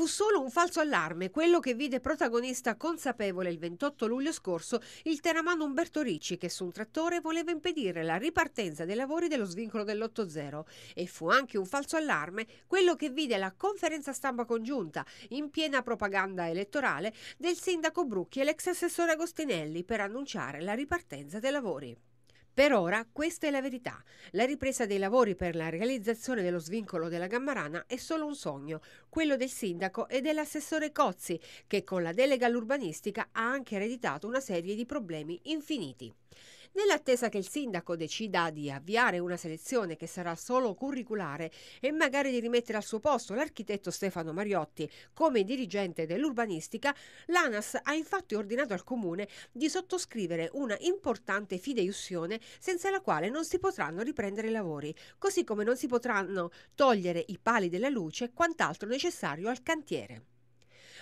Fu solo un falso allarme quello che vide protagonista consapevole il 28 luglio scorso il teramano Umberto Ricci che su un trattore voleva impedire la ripartenza dei lavori dello svincolo dell'8-0 e fu anche un falso allarme quello che vide la conferenza stampa congiunta in piena propaganda elettorale del sindaco Brucchi e l'ex assessore Agostinelli per annunciare la ripartenza dei lavori. Per ora questa è la verità. La ripresa dei lavori per la realizzazione dello svincolo della Gammarana è solo un sogno, quello del sindaco e dell'assessore Cozzi, che con la delega all'urbanistica ha anche ereditato una serie di problemi infiniti. Nell'attesa che il sindaco decida di avviare una selezione che sarà solo curriculare e magari di rimettere al suo posto l'architetto Stefano Mariotti come dirigente dell'urbanistica, l'ANAS ha infatti ordinato al comune di sottoscrivere una importante fideiussione senza la quale non si potranno riprendere i lavori, così come non si potranno togliere i pali della luce e quant'altro necessario al cantiere.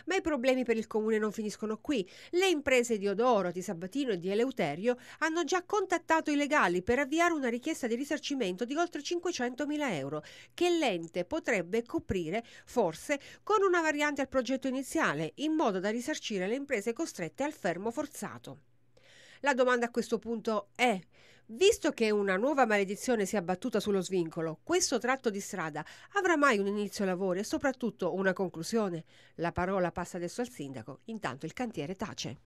Ma i problemi per il comune non finiscono qui. Le imprese di Odoro, di Sabatino e di Eleuterio hanno già contattato i legali per avviare una richiesta di risarcimento di oltre 500.000 euro, che l'ente potrebbe coprire, forse, con una variante al progetto iniziale, in modo da risarcire le imprese costrette al fermo forzato. La domanda a questo punto è Visto che una nuova maledizione si è abbattuta sullo svincolo, questo tratto di strada avrà mai un inizio lavoro e soprattutto una conclusione? La parola passa adesso al sindaco, intanto il cantiere tace.